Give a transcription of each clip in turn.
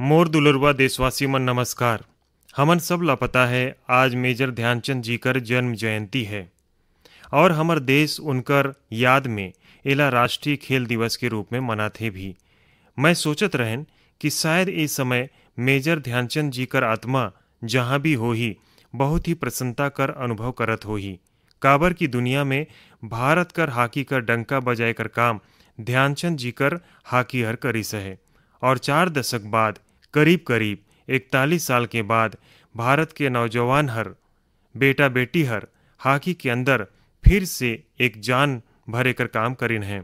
मोर दुलरवा देशवासी मन नमस्कार हमन सब ला पता है आज मेजर ध्यानचंद जी कर जन्म जयंती है और हमर देश उनकर याद में एला राष्ट्रीय खेल दिवस के रूप में मनाते भी मैं सोचत रहन कि शायद इस समय मेजर ध्यानचंद जी कर आत्मा जहाँ भी हो ही बहुत ही प्रसन्नता कर अनुभव करत हो ही काबर की दुनिया में भारत कर हॉकी कर डंका बजाए कर काम ध्यानचंद जी कर हॉकी हर करी सहे और चार दशक बाद करीब करीब इकतालीस साल के बाद भारत के नौजवान हर बेटा बेटी हर हॉकी के अंदर फिर से एक जान भरे कर काम करीन हैं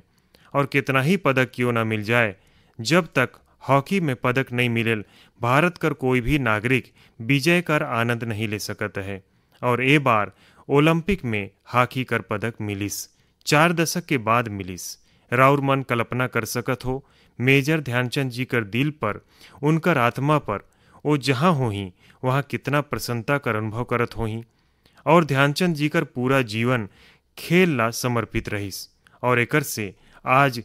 और कितना ही पदक क्यों ना मिल जाए जब तक हॉकी में पदक नहीं मिले भारत कर कोई भी नागरिक विजय कर आनंद नहीं ले सकता है और ए बार ओलंपिक में हॉकी कर पदक मिलिस चार दशक के बाद मिलिस राउर मन कल्पना कर सकत हो मेजर ध्यानचंद जी कर दिल पर उनकर आत्मा पर वो जहाँ हो ही वहाँ कितना प्रसन्नता कर अनुभव करत होही और ध्यानचंद जी कर पूरा जीवन खेल ला समर्पित रहीस और एकर से आज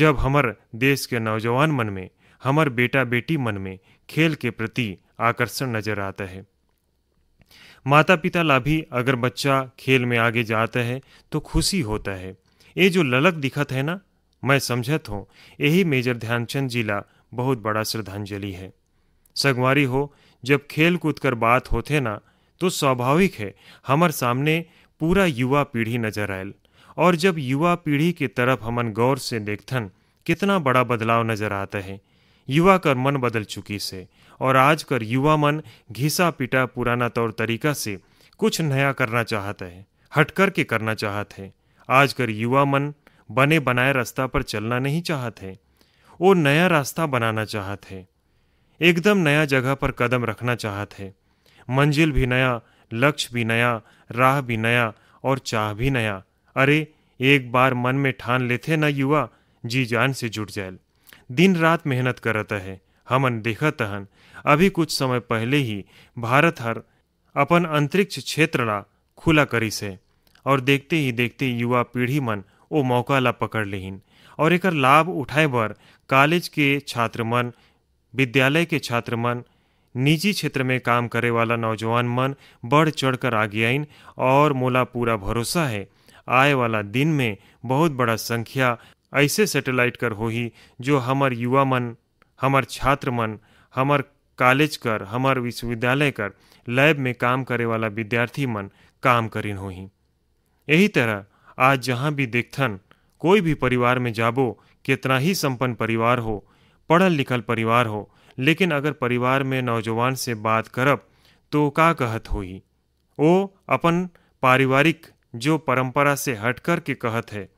जब हमर देश के नौजवान मन में हमर बेटा बेटी मन में खेल के प्रति आकर्षण नजर आता है माता पिता ला भी अगर बच्चा खेल में आगे जाता है तो खुशी होता है ये जो ललक दिखत है ना मैं समझत हूँ यही मेजर ध्यानचंद जी ला बहुत बड़ा श्रद्धांजलि है सगवारी हो जब खेल कूद कर बात होते ना तो स्वाभाविक है हमार सामने पूरा युवा पीढ़ी नजर आयल और जब युवा पीढ़ी के तरफ हमन गौर से देखथन कितना बड़ा बदलाव नजर आता है युवा कर मन बदल चुकी से और आज कर युवा मन घिसा पिटा पुराना तौर तरीका से कुछ नया करना चाहता है हटकर के करना चाहते हैं आजकल युवा मन बने बनाए रास्ता पर चलना नहीं चाहते वो नया रास्ता बनाना चाहते एकदम नया जगह पर कदम रखना चाहते मंजिल भी नया लक्ष्य भी नया राह भी नया और चाह भी नया अरे एक बार मन में ठान लेते ना युवा जी जान से जुट जाए दिन रात मेहनत करता है हमन देखत हन अभी कुछ समय पहले ही भारत हर अपन अंतरिक्ष क्षेत्र ला खुला करी से और देखते ही देखते युवा पीढ़ी मन ओ मौका ला पकड़ लेहिन और एक लाभ उठाए बर कॉलेज के छात्र मन विद्यालय के छात्र मन निजी क्षेत्र में काम करे वाला नौजवान मन बढ़ चढ़ कर आगे आईन और मोला पूरा भरोसा है आए वाला दिन में बहुत बड़ा संख्या ऐसे सैटेलाइट कर हो ही जो हमार युवा मन हमार छात्र मन हमार कॉलेज कर हमार विश्वविद्यालय कर लैब में काम करे वाला विद्यार्थी मन काम करीन ही। यही तरह आज जहाँ भी देखथन कोई भी परिवार में जाबो कितना ही संपन्न परिवार हो पढ़ल लिखल परिवार हो लेकिन अगर परिवार में नौजवान से बात करब तो का कहत होही ओ अपन पारिवारिक जो परंपरा से हट कर के कहत है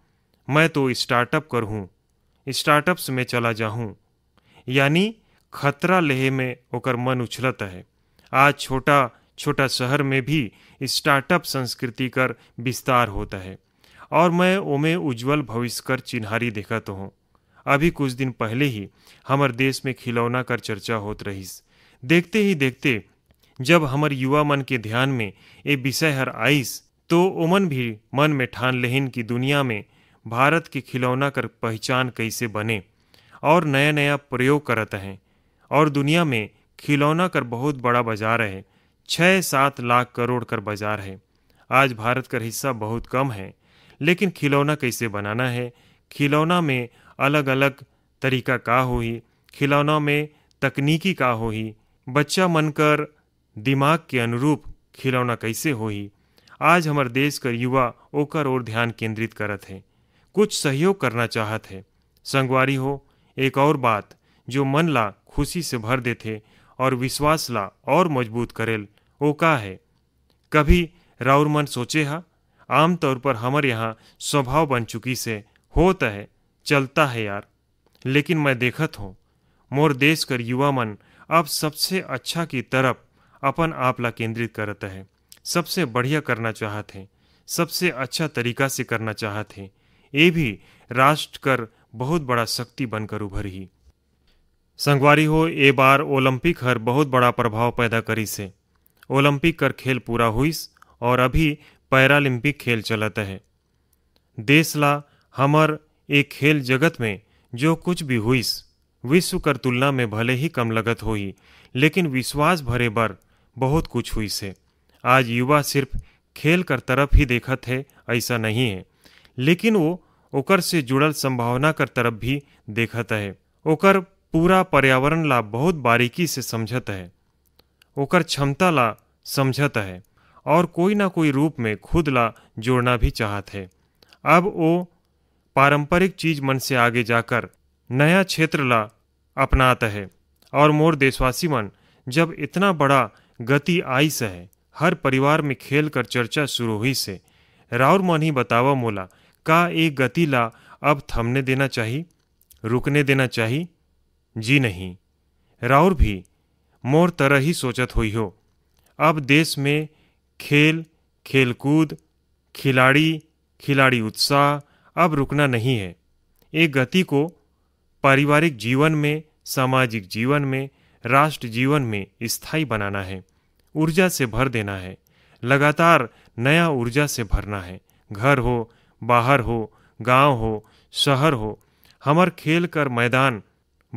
मैं तो स्टार्टअप करूँ स्टार्टअप्स में चला जाऊँ यानी खतरा लेहे में ओकर मन उछलत है आज छोटा छोटा शहर में भी स्टार्टअप संस्कृति कर विस्तार होता है और मैं ओमे उज्जवल कर चिन्हारी देखा तो हूँ अभी कुछ दिन पहले ही हमारे देश में खिलौना कर चर्चा होत रहीस देखते ही देखते जब हमर युवा मन के ध्यान में ये विषय हर आईस तो ओमन भी मन में ठान लेन कि दुनिया में भारत के खिलौना कर पहचान कैसे बने और नया नया प्रयोग करत हैं और दुनिया में खिलौना कर बहुत बड़ा बाजार है छः सात लाख करोड़ कर बाजार है आज भारत का हिस्सा बहुत कम है लेकिन खिलौना कैसे बनाना है खिलौना में अलग अलग तरीका का हो ही खिलौना में तकनीकी का हो ही बच्चा मन कर दिमाग के अनुरूप खिलौना कैसे हो ही आज हमारे देश का युवा ओकर ओर ध्यान केंद्रित करत है कुछ सहयोग करना चाहत है संगवारी हो एक और बात जो मन ला खुशी से भर देते और विश्वास ला और मजबूत करेल वो का है कभी राउर मन सोचे हा आमतौर पर हमारे यहाँ स्वभाव बन चुकी से होता है चलता है यार लेकिन मैं देखत हूँ मोर देश कर युवा मन अब सबसे अच्छा की तरफ अपन आप ला केंद्रित करता है सबसे बढ़िया करना चाहते हैं सबसे अच्छा तरीका से करना चाहते हैं ये भी राष्ट्र कर बहुत बड़ा शक्ति बनकर उभर ही संगवारी हो ए बार ओलंपिक हर बहुत बड़ा प्रभाव पैदा करी से ओलंपिक कर खेल पूरा हुईस और अभी पैरालंपिक खेल चलत है देशला हमर एक खेल जगत में जो कुछ भी हुईस विश्व कर तुलना में भले ही कम लगत होही लेकिन विश्वास भरे बर बहुत कुछ हुई से आज युवा सिर्फ खेल कर तरफ ही देखत है ऐसा नहीं है लेकिन वो ओकर से जुड़ल संभावना कर तरफ भी देखत है ओकर पूरा पर्यावरण ला बहुत बारीकी से समझत है ओकर क्षमता ला समझत है और कोई ना कोई रूप में खुद ला जोड़ना भी चाहत है अब वो पारंपरिक चीज मन से आगे जाकर नया क्षेत्र ला अपनाता है और मोर देशवासी मन जब इतना बड़ा गति आई से है हर परिवार में खेल कर चर्चा शुरू हुई से राउर मन ही बतावा मोला का एक गति ला अब थमने देना चाहिए रुकने देना चाहिए जी नहीं राउर भी मोर तरह ही सोचत हुई हो अब देश में खेल खेलकूद खिलाड़ी खिलाड़ी उत्साह अब रुकना नहीं है एक गति को पारिवारिक जीवन में सामाजिक जीवन में राष्ट्र जीवन में स्थायी बनाना है ऊर्जा से भर देना है लगातार नया ऊर्जा से भरना है घर हो बाहर हो गांव हो शहर हो हमार खेल कर मैदान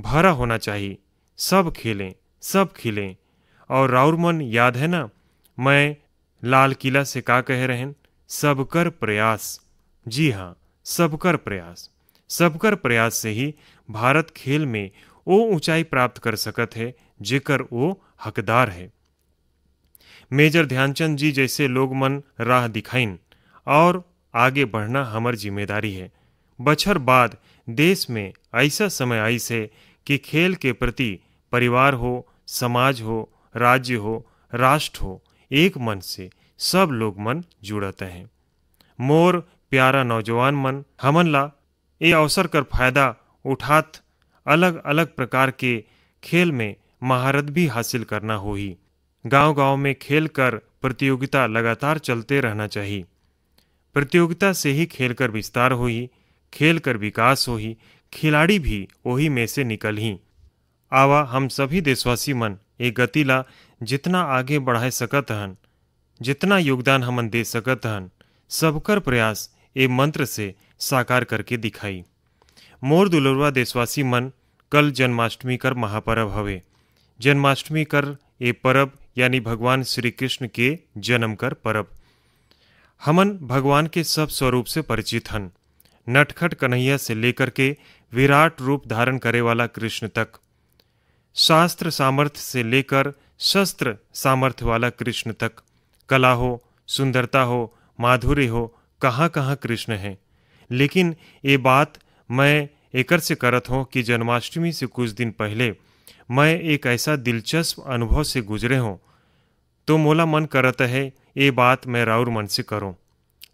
भरा होना चाहिए सब खेलें सब खिलें और राउर मन याद है ना मैं लाल किला से का कह हैं सब कर प्रयास जी हाँ सब कर प्रयास सब कर प्रयास से ही भारत खेल में वो ऊंचाई प्राप्त कर सकत है जेकर वो हकदार है मेजर ध्यानचंद जी जैसे लोग मन राह दिखाइन और आगे बढ़ना हमर जिम्मेदारी है बछर बाद देश में ऐसा समय आई से कि खेल के प्रति परिवार हो समाज हो राज्य हो राष्ट्र हो एक मन से सब लोग मन जुड़ते हैं मोर प्यारा नौजवान मन हमन ला ये अवसर कर फायदा उठात अलग अलग प्रकार के खेल में महारत भी हासिल करना हो ही गांव गांव में खेल कर प्रतियोगिता लगातार चलते रहना चाहिए प्रतियोगिता से ही खेल कर विस्तार हो ही खेल कर विकास हो ही खिलाड़ी भी वही में से निकल ही आवा हम सभी देशवासी मन ये गतिला जितना आगे बढ़ाए सकत हन जितना योगदान हमन दे सकत हन सबकर प्रयास ये मंत्र से साकार करके दिखाई मोर दुलरवा देशवासी मन कल जन्माष्टमी कर महापर्व हवे जन्माष्टमी कर ये परब यानी भगवान श्री कृष्ण के जन्म कर परब हमन भगवान के सब स्वरूप से परिचित हन नटखट कन्हैया से लेकर के विराट रूप धारण करे वाला कृष्ण तक शास्त्र सामर्थ्य से लेकर शस्त्र सामर्थ्य वाला कृष्ण तक कला हो सुंदरता हो माधुर्य हो कहाँ कहाँ कृष्ण हैं लेकिन ये बात मैं एकर से करत हूँ कि जन्माष्टमी से कुछ दिन पहले मैं एक ऐसा दिलचस्प अनुभव से गुजरे हूँ तो मोला मन करत है ये बात मैं राउर मन से करूँ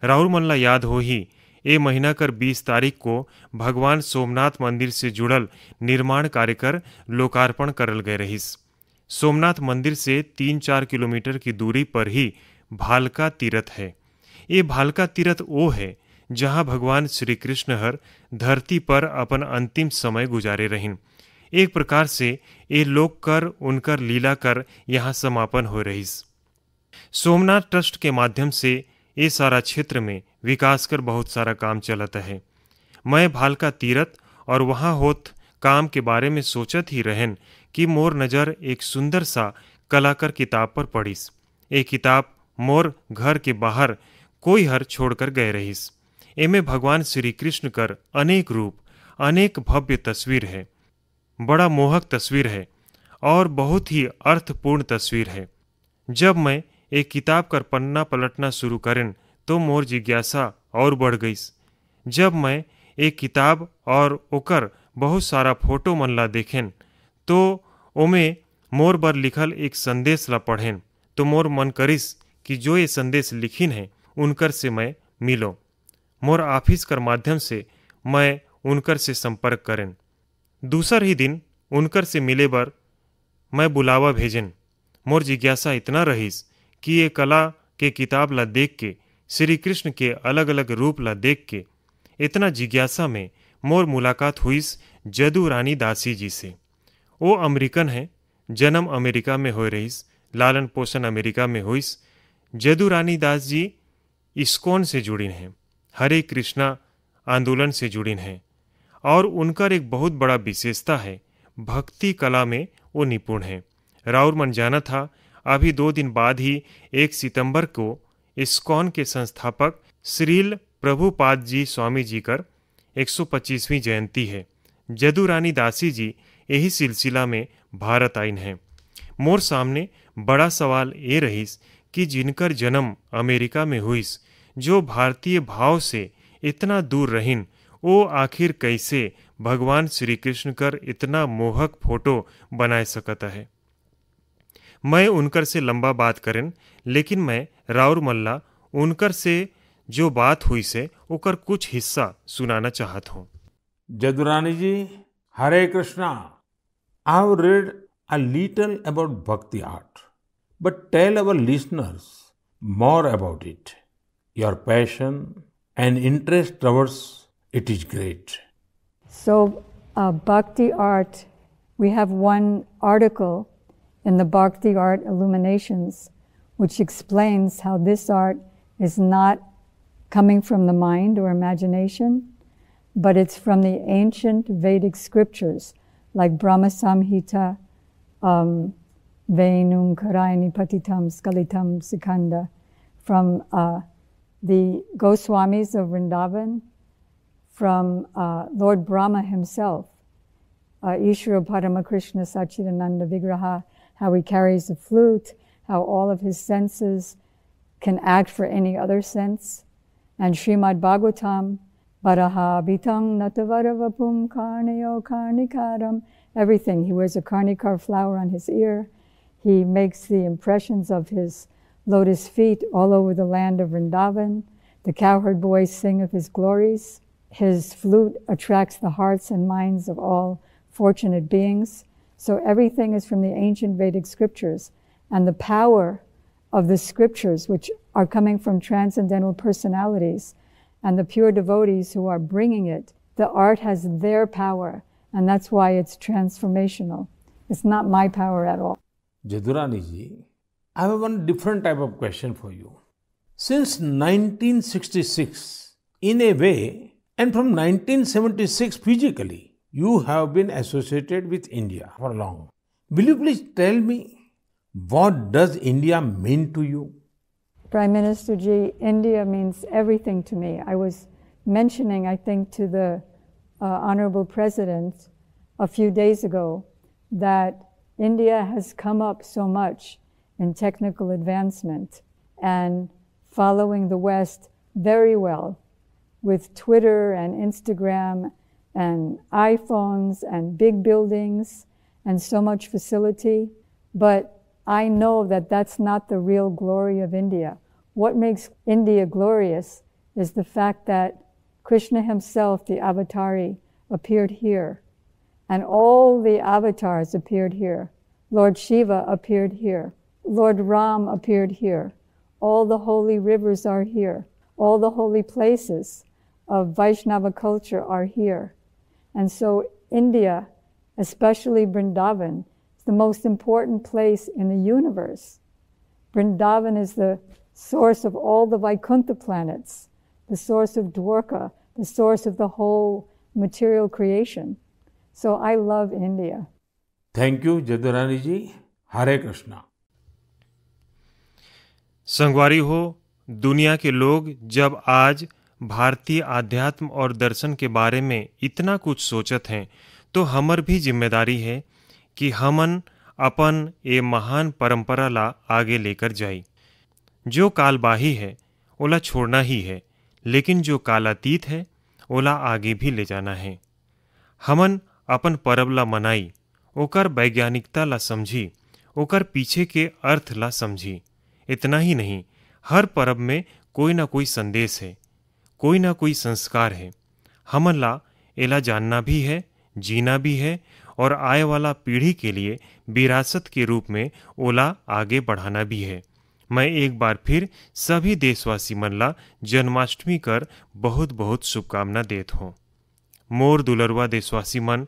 राउर मन ला याद हो ही ए महीना कर 20 तारीख को भगवान सोमनाथ मंदिर से जुड़ल निर्माण कार्य कर लोकार्पण करल गए रहीस सोमनाथ मंदिर से तीन चार किलोमीटर की दूरी पर ही भालका तीर्थ है ये भालका तीर्थ वो है जहाँ भगवान श्री कृष्ण हर धरती पर अपन अंतिम समय गुजारे रहें एक प्रकार से ये लोक कर उनकर लीला कर यहाँ समापन हो रहीस सोमनाथ ट्रस्ट के माध्यम से ये सारा क्षेत्र में विकास कर बहुत सारा काम चलत है मैं भालका तीरथ और वहाँ होत काम के बारे में सोचत ही रहन कि मोर नज़र एक सुंदर सा कलाकर किताब पर पढ़ीस ये किताब मोर घर के बाहर कोई हर छोड़कर गए रहिस एमे भगवान श्री कृष्ण कर अनेक रूप अनेक भव्य तस्वीर है बड़ा मोहक तस्वीर है और बहुत ही अर्थपूर्ण तस्वीर है जब मैं एक किताब कर पन्ना पलटना शुरू करें तो मोर जिज्ञासा और बढ़ गईस जब मैं एक किताब और ओकर बहुत सारा फोटो मनला देखें तो ओमे मोर बर लिखल एक संदेश ला पढ़ें तो मोर मन करिस कि जो ये संदेश लिखिन है उनकर से मैं मिलो मोर ऑफिस कर माध्यम से मैं उनकर से संपर्क करें दूसर ही दिन उनकर से मिले बर मैं बुलावा भेजें मोर जिज्ञासा इतना रहीस कि ये कला के किताब ला देख के श्री कृष्ण के अलग अलग रूप ला देख के इतना जिज्ञासा में मोर मुलाकात हुईस जदू रानी दासी जी से वो अमेरिकन है जन्म अमेरिका में हो रहीस लालन पोषण अमेरिका में हुईस जदू रानी दास जी इस्कोन से जुड़ी हैं हरे कृष्णा आंदोलन से जुड़ी हैं और उनका एक बहुत बड़ा विशेषता है भक्ति कला में वो निपुण हैं राउर मन जाना था अभी दो दिन बाद ही एक सितंबर को इस्कॉन के संस्थापक श्रील प्रभुपाद जी स्वामी जी कर 125वीं जयंती है जदुरानी दासी जी यही सिलसिला में भारत आईन हैं मोर सामने बड़ा सवाल ये रहीस कि जिनकर जन्म अमेरिका में हुईस जो भारतीय भाव से इतना दूर रहीन वो आखिर कैसे भगवान श्री कृष्ण कर इतना मोहक फोटो बनाए सकता है मैं उनकर से लंबा बात करें लेकिन मैं राउर मल्ला उनकर से जो बात हुई से उकर कुछ हिस्सा सुनाना चाहत हूँ Jadurani ji Hare Krishna I read a little about bhakti art but tell our listeners more about it your passion and interest towards it is great so bhakti art we have one article in the Bhakti Art Illuminations, which explains how this art is not coming from the mind or imagination, but it's from the ancient Vedic scriptures like Brahma Samhita, um, Venum Karayani Patitam Skalitam Sikanda, from uh, the Goswamis of Vrindavan, from uh, Lord Brahma himself, uh, Ishvara Paramakrishna Sachidananda Vigraha, how he carries the flute, how all of his senses can act for any other sense. And Srimad Bhagavatam, Baraha Bitang Natavaravapum Karnayo Karnikaram, everything. He wears a karnikar flower on his ear. He makes the impressions of his lotus feet all over the land of Vrindavan. The cowherd boys sing of his glories. His flute attracts the hearts and minds of all fortunate beings. So everything is from the ancient Vedic scriptures. And the power of the scriptures, which are coming from transcendental personalities, and the pure devotees who are bringing it, the art has their power. And that's why it's transformational. It's not my power at all. Jadurani ji, I have one different type of question for you. Since 1966, in a way, and from 1976 physically, you have been associated with India for long. Will you please tell me what does India mean to you? Prime Minister Ji, India means everything to me. I was mentioning, I think, to the uh, Honorable President a few days ago that India has come up so much in technical advancement and following the West very well with Twitter and Instagram and iPhones and big buildings and so much facility. But I know that that's not the real glory of India. What makes India glorious is the fact that Krishna himself, the avatari, appeared here. And all the avatars appeared here. Lord Shiva appeared here. Lord Ram appeared here. All the holy rivers are here. All the holy places of Vaishnava culture are here. And so, India, especially Vrindavan, is the most important place in the universe. Vrindavan is the source of all the Vaikuntha planets, the source of Dwarka, the source of the whole material creation. So I love India. Thank you, Jadurani ji. Hare Krishna. संगवारी हो दुनिया के लोग जब आज भारतीय आध्यात्म और दर्शन के बारे में इतना कुछ सोचत हैं तो हमर भी जिम्मेदारी है कि हमन अपन ये महान परंपरा ला आगे लेकर जाई जो कालबाही है ओला छोड़ना ही है लेकिन जो कालातीत है ओला आगे भी ले जाना है हमन अपन परब ला मनाई ओकर वैज्ञानिकता ला समझी ओकर पीछे के अर्थ ला समझी इतना ही नहीं हर परब में कोई ना कोई संदेश है कोई ना कोई संस्कार है हमला एला जानना भी है जीना भी है और आए वाला पीढ़ी के लिए विरासत के रूप में ओला आगे बढ़ाना भी है मैं एक बार फिर सभी देशवासी मनला जन्माष्टमी कर बहुत बहुत शुभकामना देत हूँ मोर दुलरवा देशवासी मन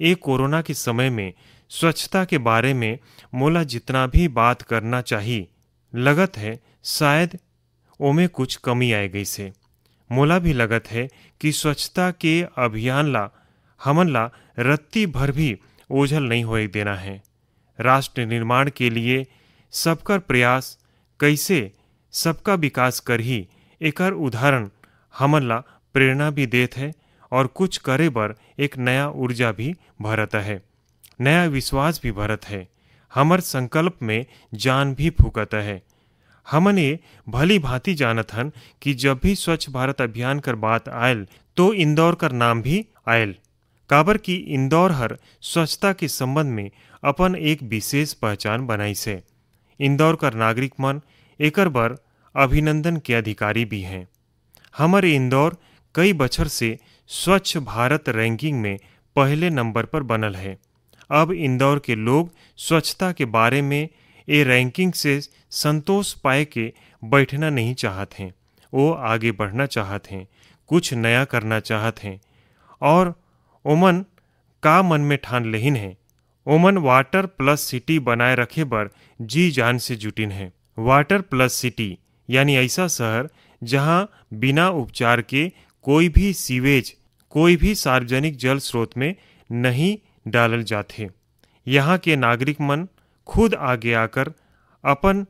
ये कोरोना के समय में स्वच्छता के बारे में मोला जितना भी बात करना चाहिए लगत है शायद ओमे कुछ कमी आए गई से मोला भी लगत है कि स्वच्छता के अभियान ला हमन ला रत्ती भर भी ओझल नहीं होए देना है राष्ट्र निर्माण के लिए सबकर प्रयास कैसे सबका विकास कर ही एकर उदाहरण हमन ला प्रेरणा भी देत है और कुछ करे बर एक नया ऊर्जा भी भरत है नया विश्वास भी भरत है हमर संकल्प में जान भी फूकत है हमने भली भांति जानत हन कि जब भी स्वच्छ भारत अभियान कर बात आयल तो इंदौर कर नाम भी आयल काबर की इंदौर हर स्वच्छता के संबंध में अपन एक विशेष पहचान बनाई से इंदौर कर नागरिक मन एकर बर अभिनंदन के अधिकारी भी हैं हमारे इंदौर कई बछर से स्वच्छ भारत रैंकिंग में पहले नंबर पर बनल है अब इंदौर के लोग स्वच्छता के बारे में ए रैंकिंग से संतोष पाए के बैठना नहीं चाहते हैं वो आगे बढ़ना चाहते हैं कुछ नया करना चाहते हैं और ओमन का मन में ठान लहीन है ओमन वाटर प्लस सिटी बनाए रखे पर जी जान से जुटिन है वाटर प्लस सिटी यानी ऐसा शहर जहां बिना उपचार के कोई भी सीवेज कोई भी सार्वजनिक जल स्रोत में नहीं डालल जाते यहाँ के नागरिक मन खुद आगे आकर अपन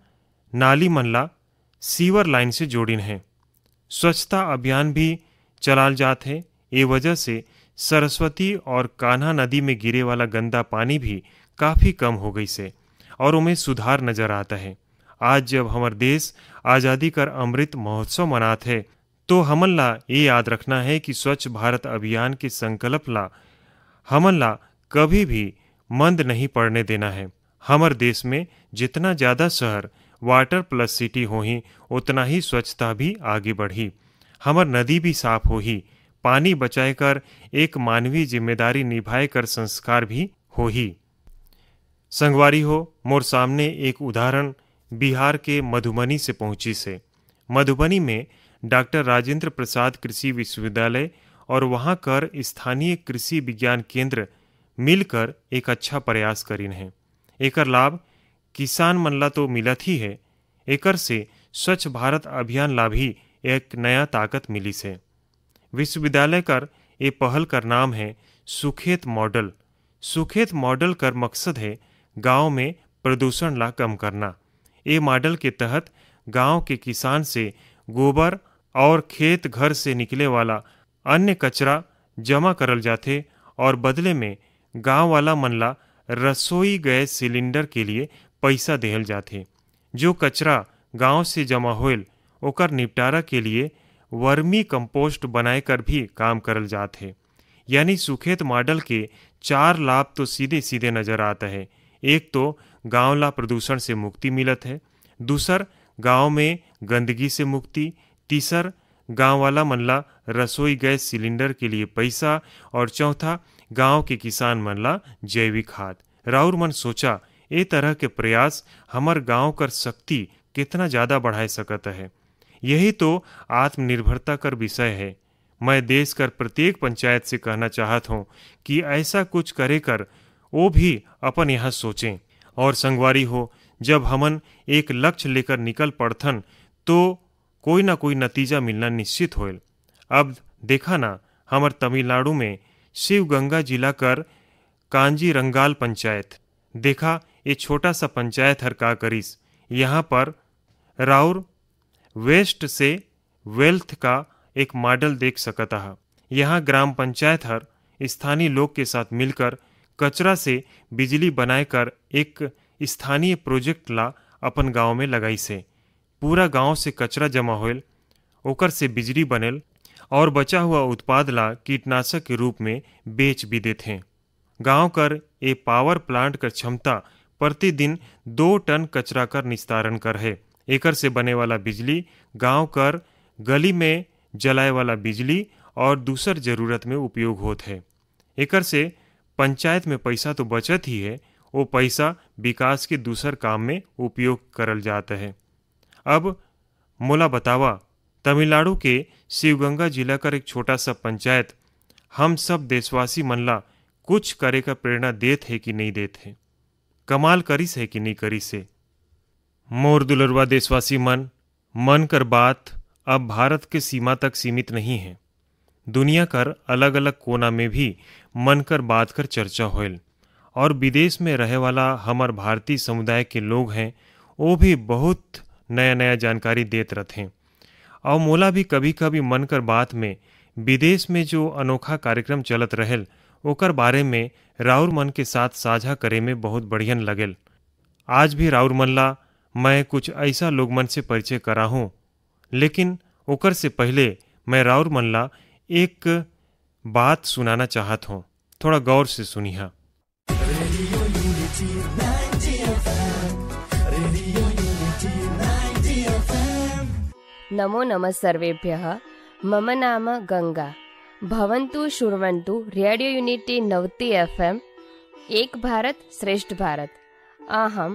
नाली मनला सीवर लाइन से जोड़िन है स्वच्छता अभियान भी चलाल जात है ये वजह से सरस्वती और कान्हा नदी में गिरे वाला गंदा पानी भी काफ़ी कम हो गई से और उनमें सुधार नजर आता है आज जब हमार देश आज़ादी कर अमृत महोत्सव मनाते है तो हमला ये याद रखना है कि स्वच्छ भारत अभियान के संकल्प ला हमला कभी भी मंद नहीं पड़ने देना है हमार देश में जितना ज़्यादा शहर वाटर प्लस सिटी हो ही उतना ही स्वच्छता भी आगे बढ़ी हमार नदी भी साफ हो ही पानी बचाए कर एक मानवीय जिम्मेदारी निभाए कर संस्कार भी हो ही संगवारी हो मोर सामने एक उदाहरण बिहार के मधुबनी से पहुंची से मधुबनी में डॉक्टर राजेंद्र प्रसाद कृषि विश्वविद्यालय और वहाँ कर स्थानीय कृषि विज्ञान केंद्र मिलकर एक अच्छा प्रयास करीन हैं एकर लाभ किसान मन तो मिलत ही है एकर से स्वच्छ भारत अभियान ला भी एक नया ताकत मिली से विश्वविद्यालय कर ये पहल कर नाम है सुखेत मॉडल सुखेत मॉडल कर मकसद है गांव में प्रदूषण ला कम करना ये मॉडल के तहत गांव के किसान से गोबर और खेत घर से निकले वाला अन्य कचरा जमा करल जाते और बदले में गांव वाला मनला रसोई गैस सिलेंडर के लिए पैसा दहल जाते जो कचरा गांव से जमा होल ओकर निपटारा के लिए वर्मी कंपोस्ट बनाए कर भी काम करल जाते यानी सुखेत मॉडल के चार लाभ तो सीधे सीधे नजर आता है एक तो गांव ला प्रदूषण से मुक्ति मिलत है दूसर गांव में गंदगी से मुक्ति तीसर गांव वाला मनला रसोई गैस सिलेंडर के लिए पैसा और चौथा गांव के किसान मन ला जैविक खाद राउर मन सोचा ए तरह के प्रयास हमर गांव कर शक्ति कितना ज़्यादा बढ़ाए सकत है यही तो आत्मनिर्भरता कर विषय है मैं देश कर प्रत्येक पंचायत से कहना चाहत हूँ कि ऐसा कुछ करे कर वो भी अपन यहाँ सोचें और संगवारी हो जब हमन एक लक्ष्य लेकर निकल पड़थन तो कोई ना कोई नतीजा मिलना निश्चित होयल अब देखा ना हमार तमिलनाडु में शिवगंगा जिला कर कांजी रंगाल पंचायत देखा ये छोटा सा पंचायत हर का करीस यहाँ पर राउर वेस्ट से वेल्थ का एक मॉडल देख सकता है यहाँ ग्राम पंचायत हर स्थानीय लोग के साथ मिलकर कचरा से बिजली बनाए कर एक स्थानीय प्रोजेक्ट ला अपन गांव में लगाई से पूरा गांव से कचरा जमा होल ओकर से बिजली बनेल और बचा हुआ उत्पाद ला कीटनाशक के रूप में बेच भी देते हैं गांव कर ए पावर प्लांट का क्षमता प्रतिदिन दो टन कचरा कर निस्तारण कर है एकर से बने वाला बिजली गांव कर गली में जलाए वाला बिजली और दूसर जरूरत में उपयोग होते है एकर से पंचायत में पैसा तो बचत ही है वो पैसा विकास के दूसर काम में उपयोग करल जाता है अब मोला बतावा तमिलनाडु के शिवगंगा जिला का एक छोटा सा पंचायत हम सब देशवासी मनला कुछ करे का प्रेरणा देत है कि नहीं देत है कमाल करी है कि नहीं करी है मोर दुलरवा देशवासी मन मन कर बात अब भारत के सीमा तक सीमित नहीं है दुनिया कर अलग अलग कोना में भी मन कर बात कर चर्चा होल और विदेश में रहे वाला हमार भारतीय समुदाय के लोग हैं वो भी बहुत नया नया जानकारी देते रहते हैं और मोला भी कभी कभी मन कर बात में विदेश में जो अनोखा कार्यक्रम चलत रहल ओकर बारे में राउर मन के साथ साझा करे में बहुत बढ़ियन लगे आज भी राउर मल्ला मैं कुछ ऐसा लोग मन से परिचय करा हूँ लेकिन ओकर से पहले मैं राउर मल्ला एक बात सुनाना चाहत हूँ थोड़ा गौर से सुनिहा नमो नमः सर्वेभ्यः मम नाम गङ्गा भवन्तु शृण्वन्तु रेडियो युनिटी नवति एफ् एम् एक भारत श्रेष्ठ भारत अहम्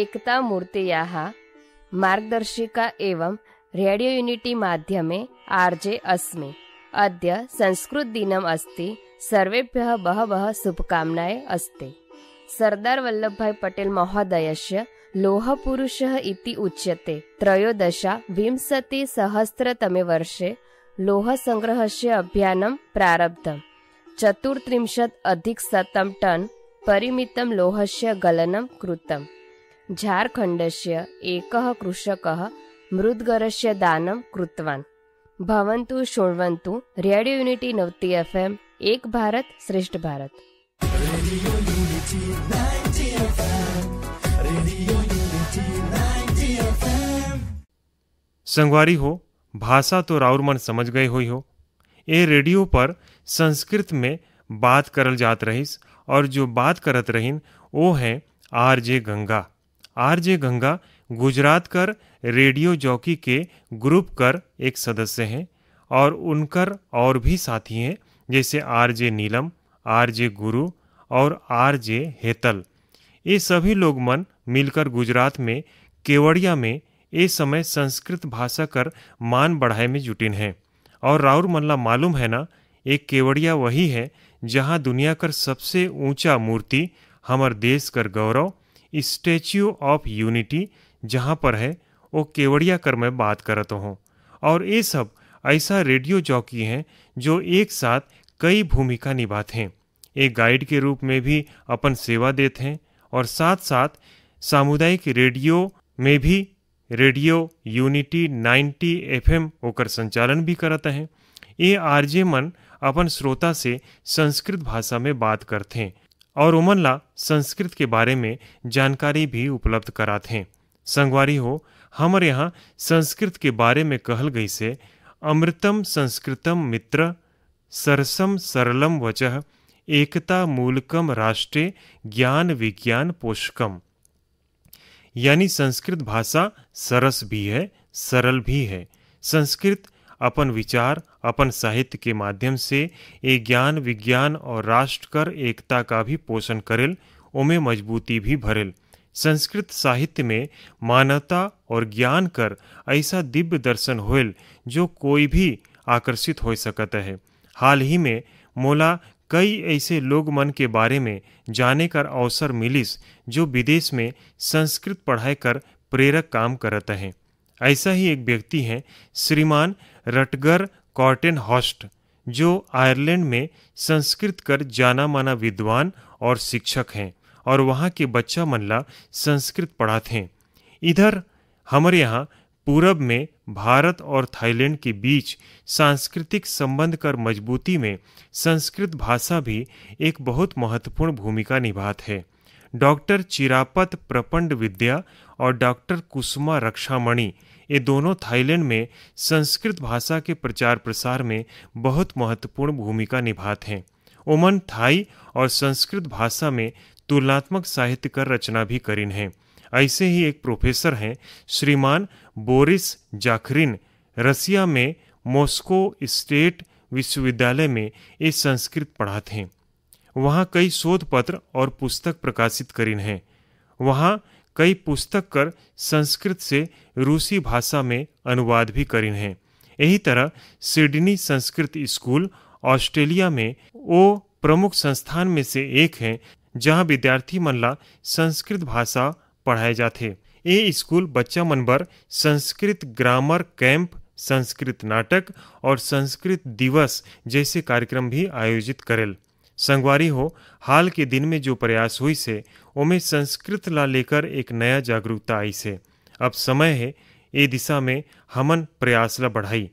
एकतामूर्तयाः मार्गदर्शिका एवं रेडियो यूनिटी माध्यमे आर्जे अस्मि अद्य संस्कृतदिनम् अस्ति सर्वेभ्यः बहवः शुभकामनाः अस्ति सरदार वल्लभभाई पटेल महोदयस्य लोहपुरुषः इति उच्यते त्रयोदशा विंशतिसहस्रतमे वर्षे लोहसङ्ग्रहस्य अभियानं प्रारब्धम् चतुर्त्रिंशत् अधिकशतं टन् परिमितं लोहस्य गलनं कृतं झारखण्डस्य एकः कृषकः मृद्गरस्य दानं कृतवान् भवन्तु शृण्वन्तु रेडियो यूनिटी नवति एफ् एम् एक भारत श्रेष्ठ भारत संगवारी हो भाषा तो राउरमन समझ गए हुई हो ए रेडियो पर संस्कृत में बात करल जात रहीस और जो बात करत रहीन वो हैं R J Ganga R J Ganga Gujarat कर रेडियो जॉकी के ग्रुप कर एक सदस्य हैं और उनकर और भी साथी हैं जैसे आर जे नीलम आर जे गुरु और आर जे हेतल ये सभी लोग मन मिलकर गुजरात में केवड़िया में इस समय संस्कृत भाषा कर मान बढ़ाए में जुटिन है और राउर मल्ला मालूम है ना एक केवड़िया वही है जहाँ दुनिया कर सबसे ऊंचा मूर्ति हमार देश कर गौरव स्टेच्यू ऑफ यूनिटी जहाँ पर है वो केवड़िया कर मैं बात करता हूँ और ये सब ऐसा रेडियो जॉकी हैं जो एक साथ कई भूमिका निभाते हैं एक गाइड के रूप में भी अपन सेवा देते हैं और साथ साथ सामुदायिक रेडियो में भी रेडियो यूनिटी 90 एफएम ओकर संचालन भी करते हैं ये आरजे मन अपन श्रोता से संस्कृत भाषा में बात करते हैं और उमन ला संस्कृत के बारे में जानकारी भी उपलब्ध कराते हैं संगवारी हो हमर यहाँ संस्कृत के बारे में कहल गई से अमृतम संस्कृतम मित्र सरसम सरलम वचह एकता मूलकम राष्ट्रे ज्ञान विज्ञान पोषकम यानी संस्कृत भाषा सरस भी है सरल भी है संस्कृत अपन विचार अपन साहित्य के माध्यम से एक ज्ञान विज्ञान और राष्ट्र कर एकता का भी पोषण करेल ओमे मजबूती भी भरेल संस्कृत साहित्य में मानवता और ज्ञान कर ऐसा दिव्य दर्शन होल जो कोई भी आकर्षित हो सकता है हाल ही में मोला कई ऐसे लोग मन के बारे में जाने कर अवसर मिलिस जो विदेश में संस्कृत पढ़ाई कर प्रेरक काम करते हैं ऐसा ही एक व्यक्ति हैं श्रीमान रटगर कॉटन हॉस्ट जो आयरलैंड में संस्कृत कर जाना माना विद्वान और शिक्षक हैं और वहाँ के बच्चा मनला संस्कृत पढ़ाते हैं इधर हमारे यहाँ पूरब में भारत और थाईलैंड के बीच सांस्कृतिक संबंध कर मजबूती में संस्कृत भाषा भी एक बहुत महत्वपूर्ण भूमिका निभात है डॉक्टर चिरापत प्रपंड विद्या और डॉक्टर कुसुमा रक्षामणि ये दोनों थाईलैंड में संस्कृत भाषा के प्रचार प्रसार में बहुत महत्वपूर्ण भूमिका निभाते हैं ओमन थाई और संस्कृत भाषा में तुलनात्मक साहित्य कर रचना भी करीन हैं ऐसे ही एक प्रोफेसर हैं श्रीमान बोरिस जाखरिन रसिया में मॉस्को स्टेट विश्वविद्यालय में ये संस्कृत पढ़ाते हैं वहाँ कई शोध पत्र और पुस्तक प्रकाशित करीन हैं वहाँ कई पुस्तक कर संस्कृत से रूसी भाषा में अनुवाद भी करीन हैं यही तरह सिडनी संस्कृत स्कूल ऑस्ट्रेलिया में वो प्रमुख संस्थान में से एक है जहाँ विद्यार्थी मनला संस्कृत भाषा पढ़ाए जाते ये स्कूल बच्चा मन बर संस्कृत ग्रामर कैंप संस्कृत नाटक और संस्कृत दिवस जैसे कार्यक्रम भी आयोजित करेल संगवारी हो हाल के दिन में जो प्रयास हुई से उमें संस्कृत ला लेकर एक नया जागरूकता आई से अब समय है ये दिशा में हमन प्रयास ला बढ़ाई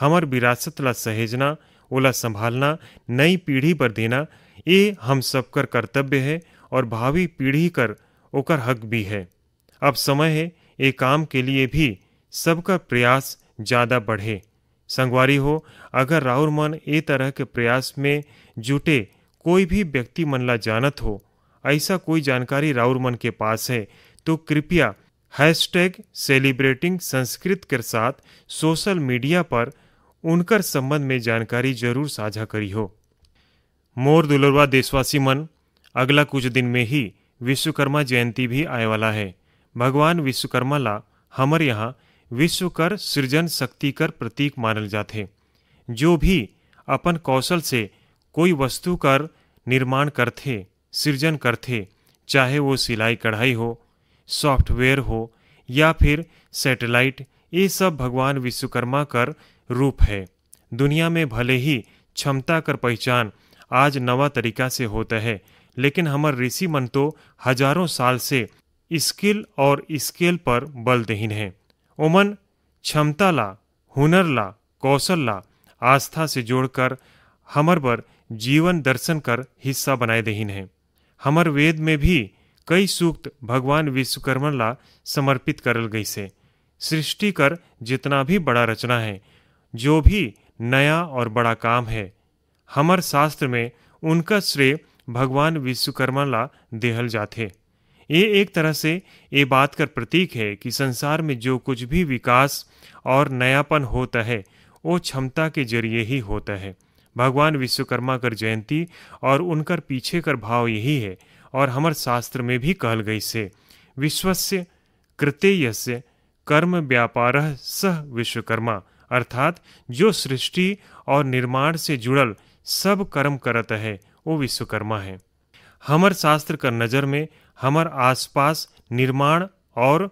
हमर विरासत ला सहेजना ओला संभालना नई पीढ़ी पर देना ये हम सब कर कर्तव्य है और भावी पीढ़ी कर ओकर हक भी है अब समय है ये काम के लिए भी सबका प्रयास ज़्यादा बढ़े संगवारी हो अगर राउर मन ए तरह के प्रयास में जुटे कोई भी व्यक्ति मनला जानत हो ऐसा कोई जानकारी राउर मन के पास है तो कृपया हैशटैग सेलिब्रेटिंग संस्कृत के साथ सोशल मीडिया पर उनकर संबंध में जानकारी जरूर साझा करी हो मोर दुलरवा देशवासी मन अगला कुछ दिन में ही विश्वकर्मा जयंती भी आए वाला है भगवान विश्वकर्मा ला हमर यहाँ विश्व कर सृजन शक्ति कर प्रतीक मानल जाते जो भी अपन कौशल से कोई वस्तु कर निर्माण करते सृजन करते चाहे वो सिलाई कढ़ाई हो सॉफ्टवेयर हो या फिर सैटेलाइट ये सब भगवान विश्वकर्मा कर रूप है दुनिया में भले ही क्षमता कर पहचान आज नवा तरीका से होता है लेकिन हमार ऋषि मन तो हजारों साल से स्किल और स्केल पर बल देहीन है ओमन क्षमता ला हुनर ला कौशल ला आस्था से जोड़कर हमर पर जीवन दर्शन कर हिस्सा बनाए देहीन है हमर वेद में भी कई सूक्त भगवान विश्वकर्मा ला समर्पित करल गई से सृष्टि कर जितना भी बड़ा रचना है जो भी नया और बड़ा काम है हमर शास्त्र में उनका श्रेय भगवान विश्वकर्मा ला देहल जाते ये एक तरह से ये बात का प्रतीक है कि संसार में जो कुछ भी विकास और नयापन होता है वो क्षमता के जरिए ही होता है भगवान विश्वकर्मा कर जयंती और उनकर पीछे कर भाव यही है और हमार शास्त्र में भी कहल गई से विश्वस्य कृतेयस्य कर्म व्यापार सह विश्वकर्मा अर्थात जो सृष्टि और निर्माण से जुड़ल सब कर्म करत है वो विश्वकर्मा है हमर शास्त्र का नज़र में हमार आसपास निर्माण और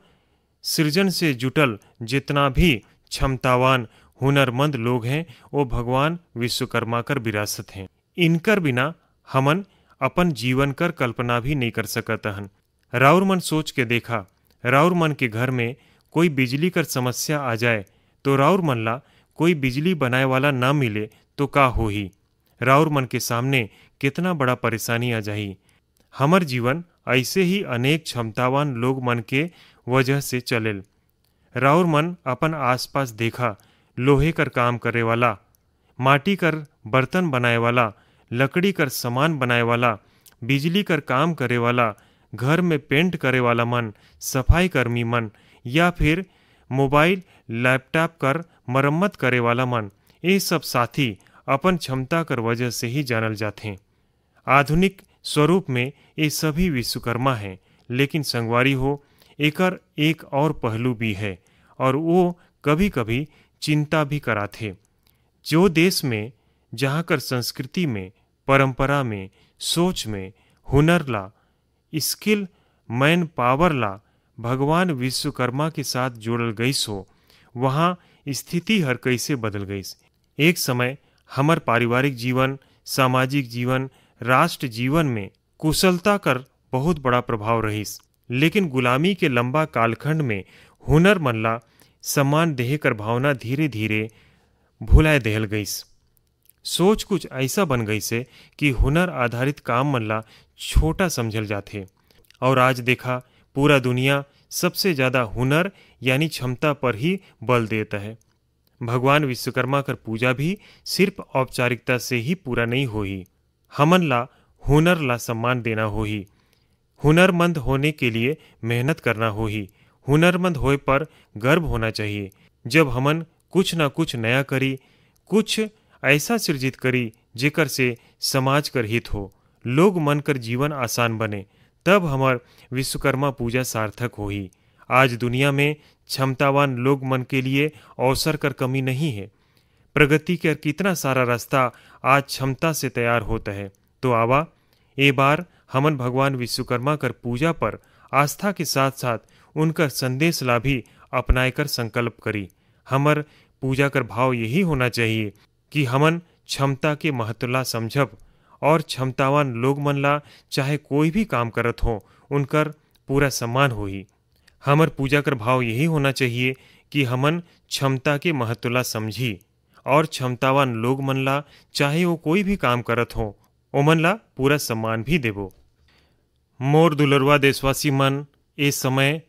सृजन से जुटल जितना भी क्षमतावान हुनरमंद लोग हैं वो भगवान विश्वकर्मा कर विरासत हैं इनकर बिना हमन अपन जीवन कर कल्पना भी नहीं कर सकत हन राउर मन सोच के देखा राउर मन के घर में कोई बिजली कर समस्या आ जाए तो राउर मन ला कोई बिजली बनाए वाला ना मिले तो का हो ही राउर मन के सामने कितना बड़ा परेशानी आ जाए हमर जीवन ऐसे ही अनेक क्षमतावान लोग मन के वजह से चलेल राउर मन अपन आसपास देखा लोहे कर काम करे वाला माटी कर बर्तन बनाए वाला लकड़ी कर सामान बनाए वाला बिजली कर काम करे वाला घर में पेंट करे वाला मन सफाई कर्मी मन या फिर मोबाइल लैपटॉप कर मरम्मत करे वाला मन ये सब साथी अपन क्षमता कर वजह से ही जानल जाते आधुनिक स्वरूप में ये सभी विश्वकर्मा हैं लेकिन संगवारी हो एकर एक और पहलू भी है और वो कभी कभी चिंता भी कराते जो देश में जहाँ कर संस्कृति में परंपरा में सोच में हुनर ला स्किल मैन पावर ला भगवान विश्वकर्मा के साथ जोड़ल गईस हो वहाँ स्थिति हर कैसे बदल गईस एक समय हमार पारिवारिक जीवन सामाजिक जीवन राष्ट्र जीवन में कुशलता कर बहुत बड़ा प्रभाव रहीस लेकिन गुलामी के लंबा कालखंड में हुनर मल्ला सम्मान देह कर भावना धीरे धीरे भुलाए दहल गईस सोच कुछ ऐसा बन गई से कि हुनर आधारित काम मल्ला छोटा समझल जाते और आज देखा पूरा दुनिया सबसे ज़्यादा हुनर यानी क्षमता पर ही बल देता है भगवान विश्वकर्मा कर पूजा भी सिर्फ औपचारिकता से ही पूरा नहीं ही हमन ला हुनर ला सम्मान देना हो ही हुनरमंद होने के लिए मेहनत करना हो ही हुनरमंद होए पर गर्व होना चाहिए जब हमन कुछ ना कुछ नया करी कुछ ऐसा सृजित करी जेकर से समाज कर हित हो लोग मन कर जीवन आसान बने तब हमार विश्वकर्मा पूजा सार्थक हो ही आज दुनिया में क्षमतावान लोग मन के लिए अवसर कर कमी नहीं है प्रगति कर कितना सारा रास्ता आज क्षमता से तैयार होता है तो आवा ए बार हमन भगवान विश्वकर्मा कर पूजा पर आस्था के साथ साथ उनका संदेश ला भी अपनाए कर संकल्प करी हमर पूजा कर भाव यही होना चाहिए कि हमन क्षमता के महत्वला समझब और क्षमतावान लोग मनला चाहे कोई भी काम करत हो उनकर पूरा सम्मान हो ही हमर पूजा कर भाव यही होना चाहिए कि हमन क्षमता के महत्वला समझी और क्षमतावान लोग मन ला चाहे वो कोई भी काम करत हो ओमन ला पूरा सम्मान भी देबो मोर दुलरवा देशवासी मन ए समय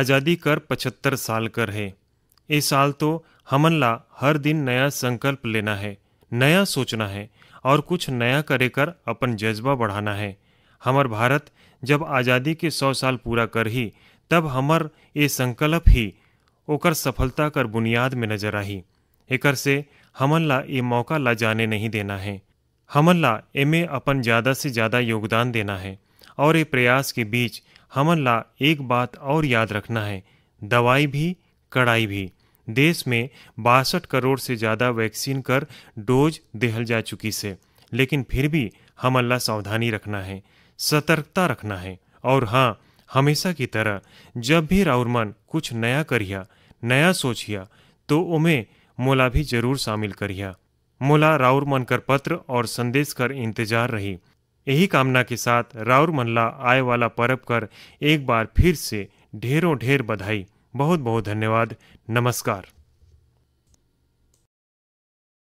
आज़ादी कर पचहत्तर साल कर है ए साल तो हमन ला हर दिन नया संकल्प लेना है नया सोचना है और कुछ नया करे कर अपन जज्बा बढ़ाना है हमर भारत जब आज़ादी के सौ साल पूरा कर ही तब हमर ये संकल्प ही ओकर सफलता कर बुनियाद में नजर आही एकर से ला ये मौका ला जाने नहीं देना है ला एमे अपन ज़्यादा से ज़्यादा योगदान देना है और ये प्रयास के बीच ला एक बात और याद रखना है दवाई भी कड़ाई भी देश में बासठ करोड़ से ज़्यादा वैक्सीन कर डोज देहल जा चुकी से लेकिन फिर भी हमला सावधानी रखना है सतर्कता रखना है और हाँ हमेशा की तरह जब भी राउरमन कुछ नया करिया नया सोचिया तो उमें मोला भी जरूर शामिल करिया मोला राउर मन कर पत्र और संदेश कर इंतजार रही यही कामना के साथ राउर मनला आय वाला पर्व कर एक बार फिर से ढेरों ढेर बधाई बहुत बहुत धन्यवाद नमस्कार